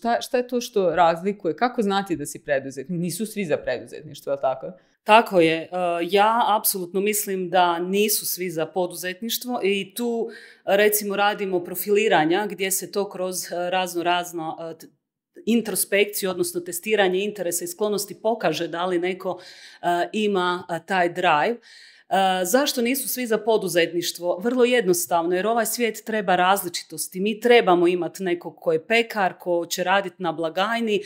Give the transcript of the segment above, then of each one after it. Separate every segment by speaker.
Speaker 1: šta, šta je to što razlikuje? Kako znati da si preduzetnik? Nisu svi za preduzetništvo, je tako? Tako je. E, ja apsolutno mislim da nisu svi za
Speaker 2: poduzetništvo i tu recimo radimo profiliranja gdje se to kroz razno razno e, introspekciju, odnosno testiranje interesa i sklonosti pokaže da li neko e, ima taj drive. E, zašto nisu svi za poduzetništvo? Vrlo jednostavno, jer ovaj svijet treba različitosti. Mi trebamo imati nekog ko je pekar, ko će raditi na blagajni, e,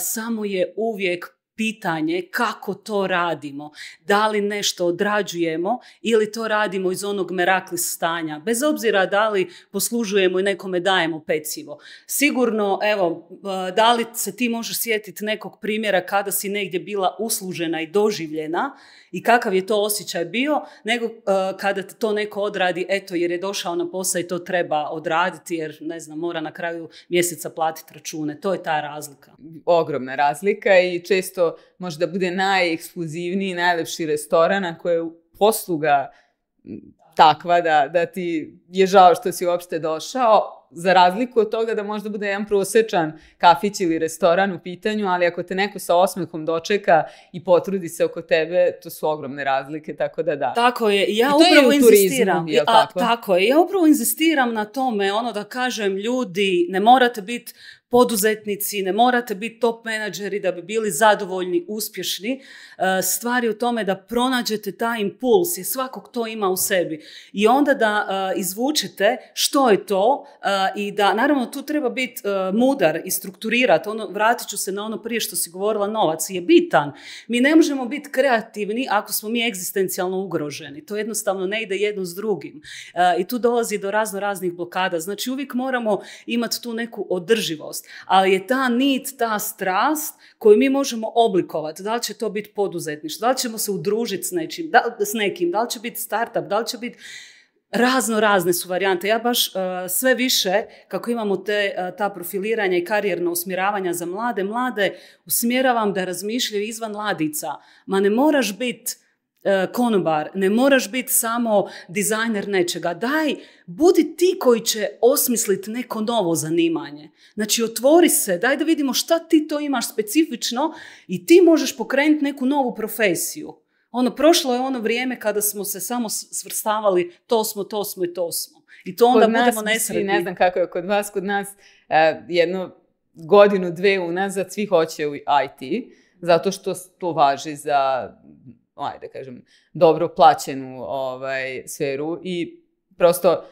Speaker 2: samo je uvijek pitanje kako to radimo, da li nešto odrađujemo ili to radimo iz onog meraklis stanja, bez obzira da li poslužujemo i nekome dajemo pecivo. Sigurno, evo, e, da li se ti možeš sjetiti nekog primjera kada si negdje bila uslužena i doživljena i kakav je to osjećaj bio, nego e, kada to neko odradi, eto, jer je došao na posao i to treba odraditi, jer, ne znam, mora na kraju
Speaker 1: mjeseca platiti račune. To je ta razlika. Ogromna razlika i često možda bude najekskluzivniji, najlepši restoran, ako je posluga takva da, da ti je žao što si uopšte došao, za razliku od toga da možda bude jedan prosečan kafić ili restoran u pitanju, ali ako te neko sa osmehom dočeka i potrudi se oko tebe, to su ogromne razlike, tako da da. Tako je, ja I upravo je u turizmu, tako?
Speaker 2: tako je, ja upravo insistiram na tome, ono da kažem ljudi, ne morate biti poduzetnici, ne morate biti top menadžeri da bi bili zadovoljni, uspješni. E, Stvari u tome da pronađete taj impuls, i svakog to ima u sebi i onda da e, izvučete što je to e, i da naravno tu treba biti e, mudar i strukturirat, Ono, vratit ću se na ono prije što si govorila, novac je bitan. Mi ne možemo biti kreativni ako smo mi egzistencijalno ugroženi. To jednostavno ne ide jedno s drugim. I tu dolazi do razno raznih blokada. Znači uvijek moramo imati tu neku održivost. Ali je ta nit, ta strast koju mi možemo oblikovati. Da li će to biti poduzetništvo, da li ćemo se udružiti s, s nekim, da li će biti startup, da li će biti razno razne su varijante. Ja baš e, sve više, kako imamo te, e, ta profiliranja i karijerno usmjeravanja za mlade, mlade usmjeravam da razmišljaju izvan ladica. Ma ne moraš biti e, konobar, ne moraš biti samo dizajner nečega. Daj, budi ti koji će osmisliti neko novo zanimanje. Znači, otvori se, daj da vidimo šta ti to imaš specifično i ti možeš pokrenuti neku novu profesiju. Ono, prošlo je ono vrijeme kada smo se samo svrstavali
Speaker 1: to smo, to smo i to smo. I to onda kod nas budemo Ne znam kako je kod vas, kod nas e, jedno godinu, dve unazad svi hoće u IT, zato što to važi za, ajde kažem, dobro plaćenu ovaj, sferu i prosto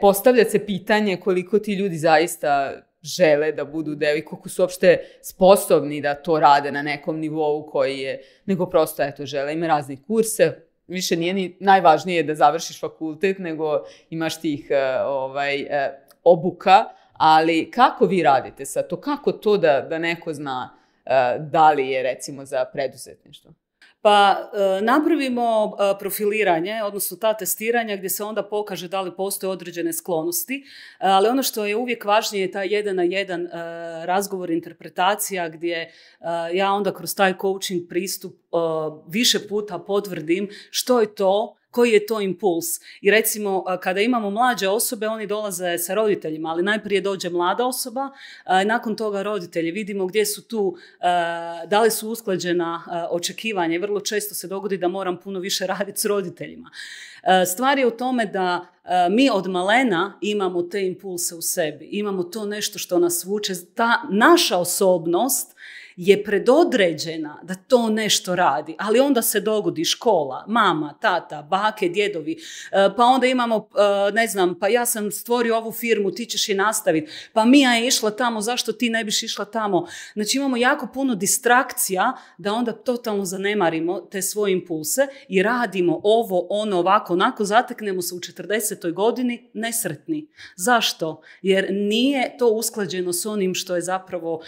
Speaker 1: postavlja se pitanje koliko ti ljudi zaista žele da budu devi, koliko su uopšte sposobni da to rade na nekom nivou koji je, nego prosto eto, žele ima razne kurse, više nije ni najvažnije da završiš fakultet, nego imaš tih e, ovaj, e, obuka, ali kako vi radite sa to, kako to da, da neko zna e, da li je recimo za preduzetništvo?
Speaker 2: pa e, napravimo e, profiliranje, odnosno ta testiranja gdje se onda pokaže da li postoje određene sklonosti, e, ali ono što je uvijek važnije je taj jedan na jedan razgovor, interpretacija gdje ja onda kroz taj coaching pristup više puta potvrdim što je to koji je to impuls. I recimo, kada imamo mlađe osobe, oni dolaze sa roditeljima, ali najprije dođe mlada osoba, nakon toga roditelji. Vidimo gdje su tu, da li su usklađena očekivanje. Vrlo često se dogodi da moram puno više raditi s roditeljima. Stvar je u tome da mi od malena imamo te impulse u sebi. Imamo to nešto što nas vuče. Ta naša osobnost je predodređena da to nešto radi, ali onda se dogodi škola, mama, tata, bake, djedovi, e, pa onda imamo, e, ne znam, pa ja sam stvorio ovu firmu, ti ćeš i nastaviti, pa Mija je išla tamo, zašto ti ne biš išla tamo? Znači imamo jako puno distrakcija da onda totalno zanemarimo te svoje impulse i radimo ovo, ono, ovako, onako, zateknemo se u 40. godini nesretni. Zašto? Jer nije to usklađeno s onim što je zapravo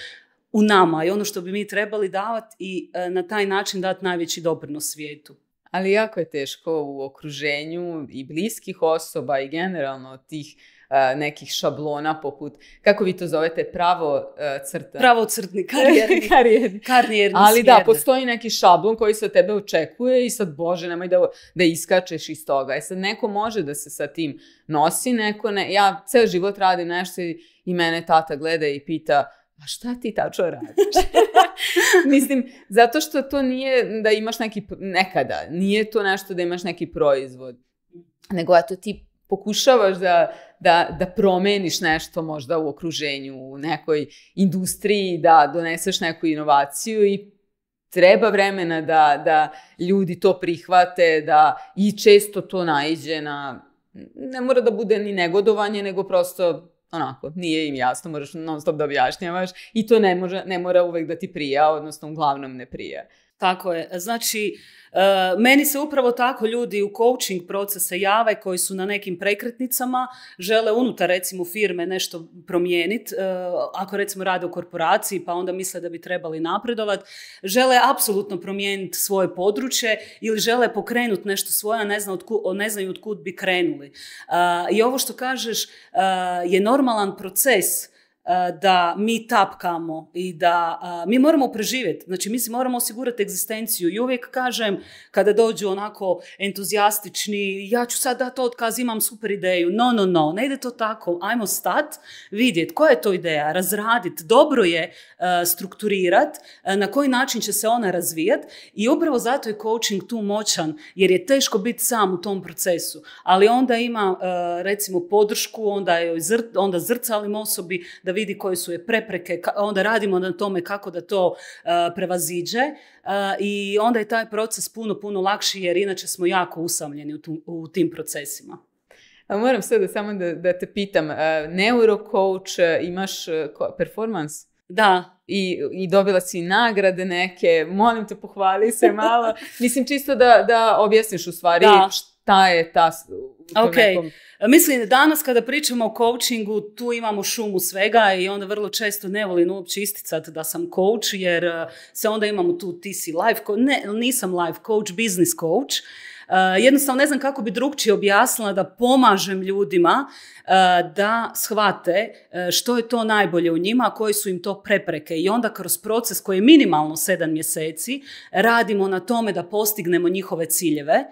Speaker 2: u nama i ono što bi mi trebali davati i e,
Speaker 1: na taj način dati najveći doprinos svijetu. Ali jako je teško u okruženju i bliskih osoba i generalno tih e, nekih šablona poput, kako vi to zovete, pravo e, crta. Pravo crtni, karijerni. karijerni. karijerni Ali da, postoji neki šablon koji se od tebe očekuje i sad, bože, nemoj da, da iskačeš iz toga. E sad, neko može da se sa tim nosi, neko ne. Ja ceo život radim nešto i mene tata gleda i pita, a šta ti tačno radiš? Mislim, zato što to nije da imaš neki, nekada, nije to nešto da imaš neki proizvod, nego eto ti pokušavaš da, da, da promeniš nešto možda u okruženju, u nekoj industriji, da doneseš neku inovaciju i treba vremena da, da ljudi to prihvate, da i često to naiđe na, ne mora da bude ni negodovanje, nego prosto onako, nije im jasno, moraš non stop da objašnjavaš i to ne, može, ne mora uvek da ti prija, odnosno uglavnom ne prija. Tako je. Znači, e, meni se upravo tako ljudi u coaching procese
Speaker 2: jave koji su na nekim prekretnicama, žele unutar recimo firme nešto promijeniti, e, ako recimo rade u korporaciji pa onda misle da bi trebali napredovati, žele apsolutno promijeniti svoje područje ili žele pokrenuti nešto svoje, a ne, ne znaju od kud bi krenuli. E, I ovo što kažeš je normalan proces E, da mi tapkamo i da e, mi moramo preživjeti. Znači, mi moramo osigurati egzistenciju i uvijek kažem kada dođu onako entuzijastični, ja ću sad dati otkaz, imam super ideju. No, no, no, ne ide to tako. Ajmo stat, vidjeti koja je to ideja, razraditi, dobro je strukturirati, e, strukturirat, na koji način će se ona razvijati. i upravo zato je coaching tu moćan, jer je teško biti sam u tom procesu. Ali onda ima recimo podršku, onda, onda zrcalim osobi da da vidi koje su je prepreke, onda radimo na tome kako da to uh, prevaziđe uh, i onda je taj proces puno, puno lakši jer inače smo jako usamljeni u, tim
Speaker 1: procesima. A moram sada samo da, da te pitam, uh, neurocoach imaš performans? Da, i, dobila si nagrade neke, molim te pohvali se malo. Mislim čisto da, da objasniš u stvari je
Speaker 2: Ok, e, mislim danas kada pričamo o coachingu tu imamo šumu svega i onda vrlo često ne volim uopće isticati da sam coach jer e, se onda imamo tu ti si life coach, ne nisam life coach, business coach E, jednostavno ne znam kako bi drugčije objasnila da pomažem ljudima e, da shvate e, što je to najbolje u njima, a koje su im to prepreke. I onda kroz proces koji je minimalno sedam mjeseci radimo na tome da postignemo njihove ciljeve.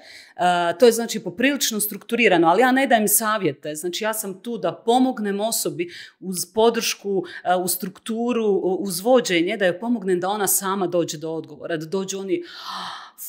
Speaker 2: To je znači poprilično strukturirano, ali ja ne dajem savjete. Znači ja sam tu da pomognem osobi uz podršku, u strukturu, uz vođenje, da joj pomognem da ona sama dođe do odgovora, da dođu oni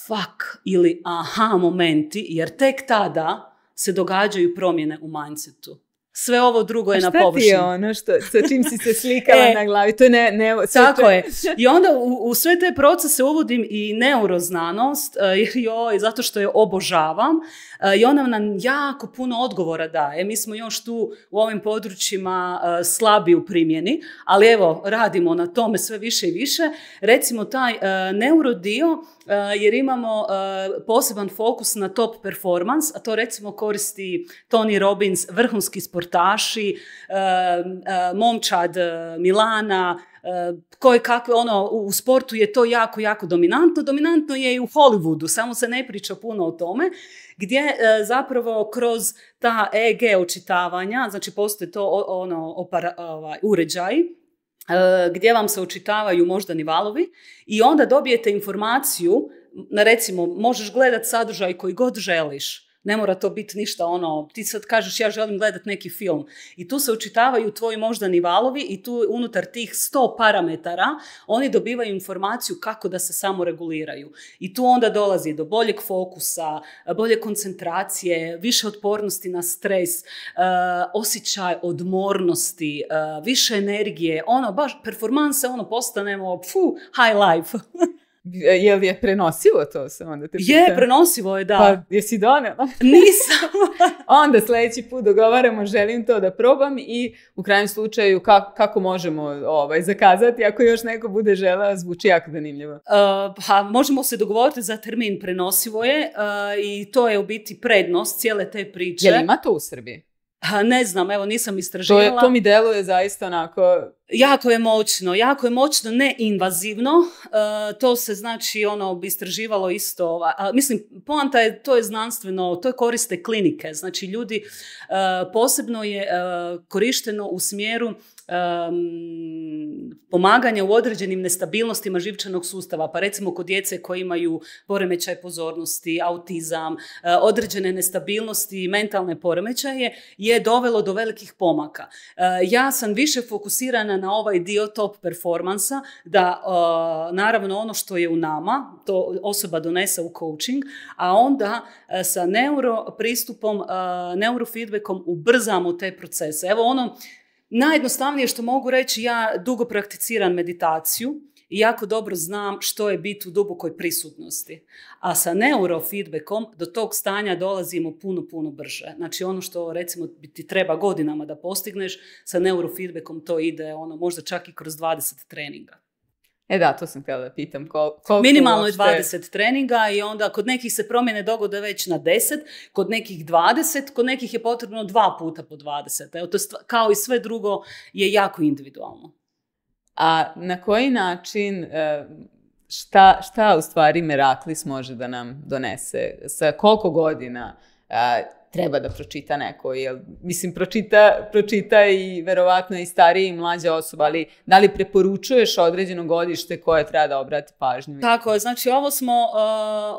Speaker 2: fuck ili aha momenti, jer tek tada se događaju promjene u mindsetu sve ovo drugo
Speaker 1: je na površini. Šta ti je ono što, sa čim si se slikala e, na glavi? To je ne, ne, tako je. I onda u, sve te procese uvodim
Speaker 2: i neuroznanost, e, jer joj, zato što je obožavam. E, I ona nam jako puno odgovora daje. Mi smo još tu u ovim područjima slabi u primjeni, ali evo, radimo na tome sve više i više. Recimo taj neurodio, jer imamo poseban fokus na top performance, a to recimo koristi Tony Robbins, vrhunski sport sportaši, e, e, momčad e, Milana, koje kakve ono u sportu je to jako jako dominantno dominantno je i u Hollywoodu samo se ne priča puno o tome gdje zapravo kroz ta EG očitavanja znači postoje to ono opara, ovaj, uređaj gdje vam se očitavaju moždani valovi i onda dobijete informaciju recimo možeš gledati sadržaj koji god želiš ne mora to biti ništa ono, ti sad kažeš ja želim gledati neki film i tu se učitavaju tvoji moždani valovi i tu unutar tih sto parametara oni dobivaju informaciju kako da se samo I tu onda dolazi do boljeg fokusa, bolje koncentracije, više otpornosti na stres, e, osjećaj odmornosti, e, više energije, ono baš performanse, ono postanemo ono, pfu, high life. E,
Speaker 1: je li je prenosivo to se onda te Je, prenosivo je, da. Pa jesi donela? Nisam. onda sljedeći put dogovaramo, želim to da probam i u krajnjem slučaju kako, možemo ovaj, zakazati ako još neko bude žela, zvuči jako zanimljivo. E,
Speaker 2: pa možemo se dogovoriti za termin prenosivo je e, i to je u biti prednost cijele te priče. Je ima to u Srbiji? Ne znam, evo nisam istraživala. To, mi deluje zaista onako... Jako je moćno, jako je moćno, ne invazivno. E, to se znači ono istraživalo isto. mislim, poanta je, to je znanstveno, to je koriste klinike. Znači ljudi, e, posebno je e, korišteno u smjeru um, pomaganja u određenim nestabilnostima živčanog sustava, pa recimo kod djece koji imaju poremećaj pozornosti, autizam, e, određene nestabilnosti i mentalne poremećaje, je dovelo do velikih pomaka. E, ja sam više fokusirana na ovaj dio top performansa, da e, naravno ono što je u nama, to osoba donese u coaching, a onda sa neuro pristupom, neurofeedbackom ubrzamo te procese. Evo ono Najjednostavnije što mogu reći, ja dugo prakticiram meditaciju i jako dobro znam što je biti u dubokoj prisutnosti. A sa neurofeedbackom do tog stanja dolazimo puno, puno brže. Znači ono što recimo ti treba godinama da postigneš, sa neurofeedbackom to ide ono, možda čak i kroz 20 treninga. E da, to sam htjela da pitam. Minimalno je 20 treninga i onda kod nekih se promjene dogode već na 10, kod nekih 20, kod nekih je potrebno dva puta po 20. Evo, to kao i sve drugo je jako individualno.
Speaker 1: A na koji način, e, šta, šta u stvari Meraklis može da nam donese? Sa koliko godina treba da pročita neko, jel, mislim, pročita, pročita i verovatno i starije i mlađe osoba, ali da li preporučuješ određeno godište koje treba da obrati pažnju?
Speaker 2: Tako, znači ovo smo, uh,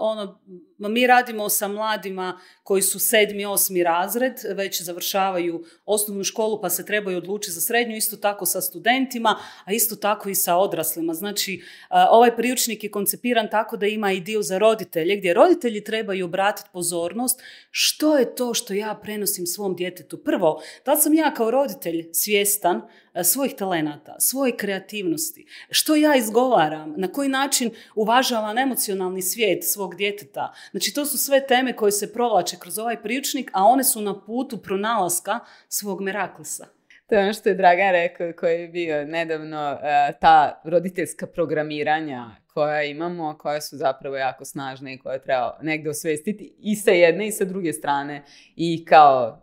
Speaker 2: ono, mi radimo sa mladima koji su sedmi, osmi razred, već završavaju osnovnu školu pa se trebaju odlučiti za srednju, isto tako sa studentima, a isto tako i sa odraslima. Znači, ovaj priučnik je koncipiran tako da ima i dio za roditelje, gdje roditelji trebaju obratiti pozornost što je to što ja prenosim svom djetetu. Prvo, da sam ja kao roditelj svjestan svojih talenata, svoje kreativnosti, što ja izgovaram, na koji način uvažavam emocionalni svijet svog djeteta, Znači, to su sve teme koje se provlače kroz ovaj priručnik, a one su na putu pronalaska svog Meraklesa.
Speaker 1: To je ono što je Dragan rekao koji je bio nedavno e, ta roditeljska programiranja koja imamo, koja su zapravo jako snažne i koje treba negdje osvestiti i sa jedne i sa druge strane i kao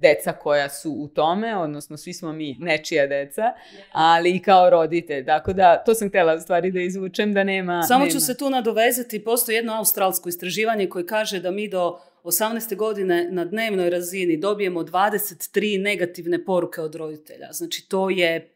Speaker 1: deca koja su u tome, odnosno svi smo mi nečija deca, ali i kao roditelj. Tako da, to sam htjela stvari da izvučem, da nema... Samo ću se
Speaker 2: tu nadovezati, postoji jedno australsko istraživanje koje kaže da mi do 18. godine na dnevnoj razini dobijemo 23 negativne poruke od roditelja. Znači, to je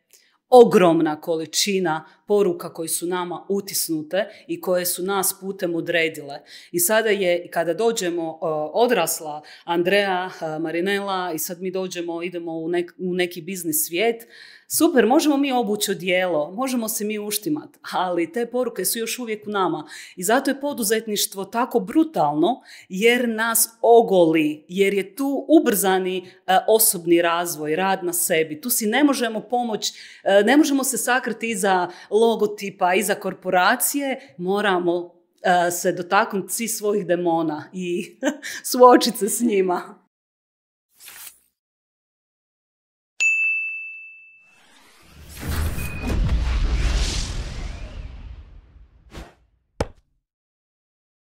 Speaker 2: ogromna količina poruka koji su nama utisnute i koje su nas putem odredile. I sada je, kada dođemo e, odrasla Andreja e, Marinela i sad mi dođemo, idemo u, u neki biznis svijet, super, možemo mi obući odijelo, možemo se mi uštimat, ali te poruke su još uvijek u nama. I zato je poduzetništvo tako brutalno jer nas ogoli, jer je tu ubrzani e, osobni razvoj, rad na sebi. Tu si ne možemo pomoći, e, ne možemo se sakriti iza logotipa, iza korporacije, moramo e, se dotaknuti svih svojih demona i suočiti se s njima.